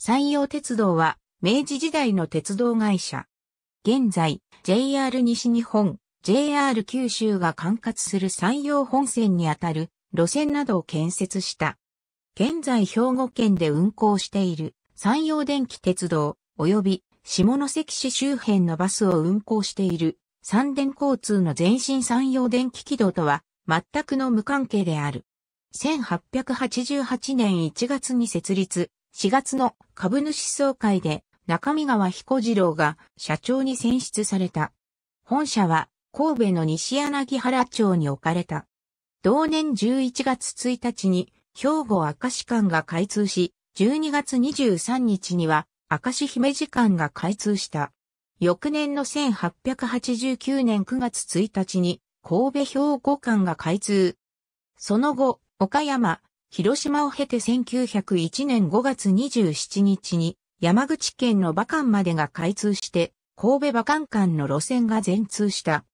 山陽鉄道は、明治時代の鉄道会社。現在、JR 西日本、JR 九州が管轄する山陽本線にあたる路線などを建設した。現在兵庫県で運行している山陽電気鉄道及び下関市周辺のバスを運行している三電交通の前身山陽電気軌道とは全くの無関係である。1888年1月に設立、4月の株主総会で中見川彦次郎が社長に選出された。本社は神戸の西柳原町に置かれた。同年11月1日に兵庫明石間が開通し、12月23日には明石姫路間が開通した。翌年の1889年9月1日に神戸兵庫間が開通。その後、岡山、広島を経て1901年5月27日に山口県の馬館までが開通して神戸馬館間の路線が全通した。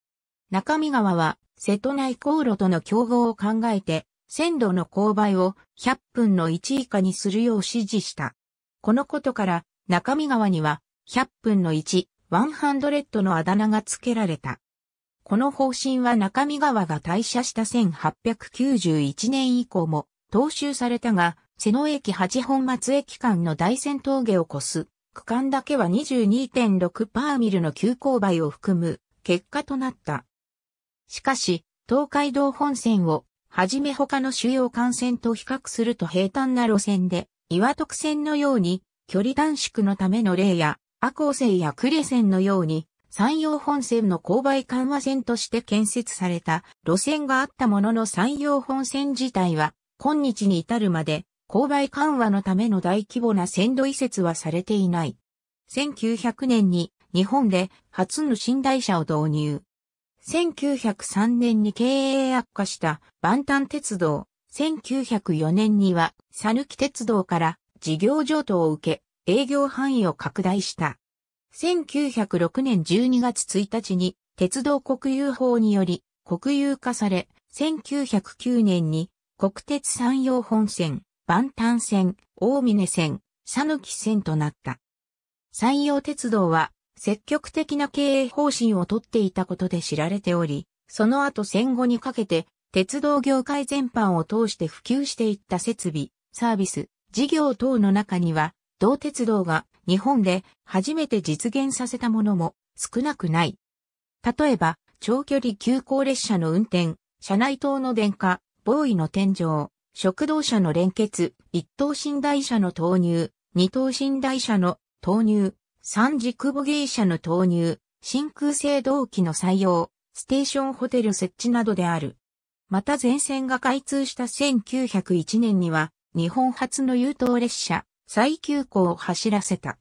中見川は瀬戸内航路との競合を考えて線路の勾配を100分の1以下にするよう指示した。このことから中見川には100分の1、100のあだ名が付けられた。この方針は中見川が退社した1891年以降も踏襲されたが、瀬野駅八本松駅間の大仙峠を越す区間だけは22.6パーミルの急勾配を含む結果となった。しかし、東海道本線をはじめ他の主要幹線と比較すると平坦な路線で、岩徳線のように距離短縮のための例や、赤光線や呉線のように、山陽本線の勾配緩和線として建設された路線があったものの山陽本線自体は今日に至るまで、勾配緩和のための大規模な線路移設はされていない。1900年に日本で初の寝台車を導入。1903年に経営悪化した万端鉄道。1904年には、さぬき鉄道から事業譲渡を受け、営業範囲を拡大した。1906年12月1日に鉄道国有法により国有化され、1909年に国鉄山陽本線、万丹線、大峰線、佐抜線となった。山陽鉄道は積極的な経営方針をとっていたことで知られており、その後戦後にかけて鉄道業界全般を通して普及していった設備、サービス、事業等の中には、同鉄道が日本で初めて実現させたものも少なくない。例えば、長距離急行列車の運転、車内等の電化、ボーイの天井、食堂車の連結、一等寝台車の投入、二等寝台車の投入、三軸ボギー車の投入、真空制動機の採用、ステーションホテル設置などである。また全線が開通した1901年には、日本初の優等列車、最急行を走らせた。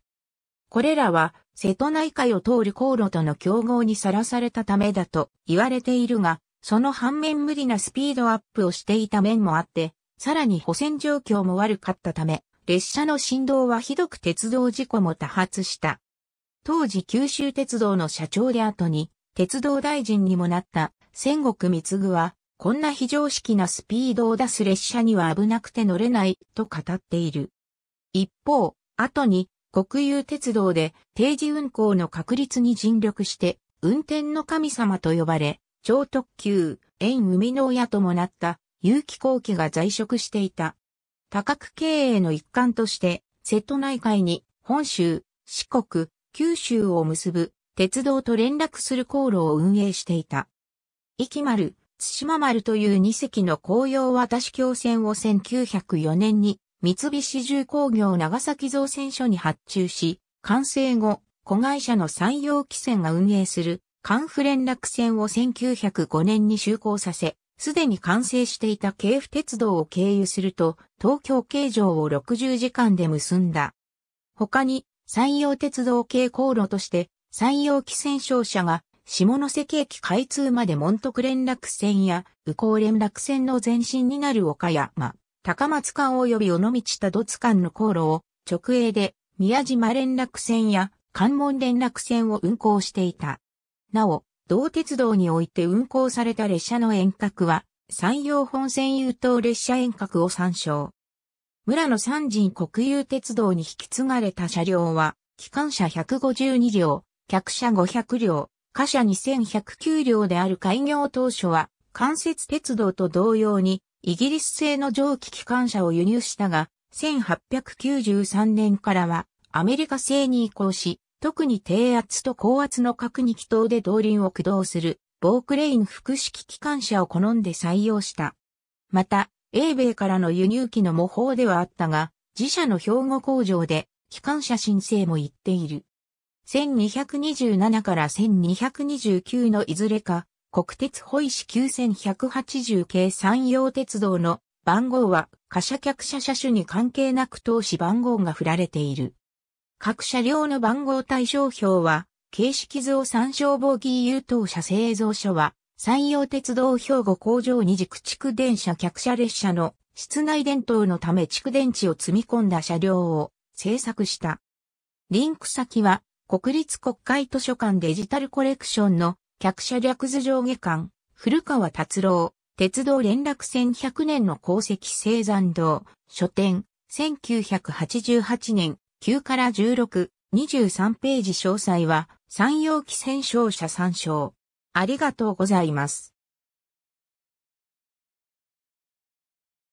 これらは、瀬戸内海を通る航路との競合にさらされたためだと言われているが、その反面無理なスピードアップをしていた面もあって、さらに補線状況も悪かったため、列車の振動はひどく鉄道事故も多発した。当時九州鉄道の社長で後に、鉄道大臣にもなった戦国貢は、こんな非常識なスピードを出す列車には危なくて乗れないと語っている。一方、後に国有鉄道で定時運行の確立に尽力して運転の神様と呼ばれ、超特急、縁生みの親ともなった有機後期が在職していた。多角経営の一環として、瀬戸内海に本州、四国、九州を結ぶ鉄道と連絡する航路を運営していた。壱岐丸、津島丸という二隻の紅葉渡し橋船を1904年に三菱重工業長崎造船所に発注し、完成後、子会社の山陽汽船が運営する関府連絡線を1905年に就航させ、すでに完成していた京府鉄道を経由すると、東京京城を60時間で結んだ。他に、山陽鉄道系航路として、山陽汽船商社が、下関駅開通まで門徳連絡線や、右高連絡線の前身になる岡山、高松間及び尾道多度津間の航路を、直営で、宮島連絡線や、関門連絡線を運行していた。なお、同鉄道において運行された列車の遠隔は、山陽本線優等列車遠隔を参照。村の三人国有鉄道に引き継がれた車両は、機関車152両、客車500両、貨車2109両である開業当初は、関節鉄道と同様に、イギリス製の蒸気機関車を輸入したが、1893年からはアメリカ製に移行し、特に低圧と高圧の各に気筒で動輪を駆動する、ボークレイン複式機関車を好んで採用した。また、英米からの輸入機の模倣ではあったが、自社の兵庫工場で、機関車申請も行っている。1227から1229のいずれか、国鉄保石9180系山陽鉄道の番号は、貨車客車車種に関係なく投資番号が振られている。各車両の番号対象表は、形式図を参照ボギー優等車製造所は、山陽鉄道兵庫工場二軸蓄電車客車列車の室内電灯のため蓄電池を積み込んだ車両を製作した。リンク先は国立国会図書館デジタルコレクションの客車略図上下館、古川達郎、鉄道連絡線100年の功績生山堂、書店、1988年、9から16、23ページ詳細は、山陽汽船勝者参照。ありがとうございます。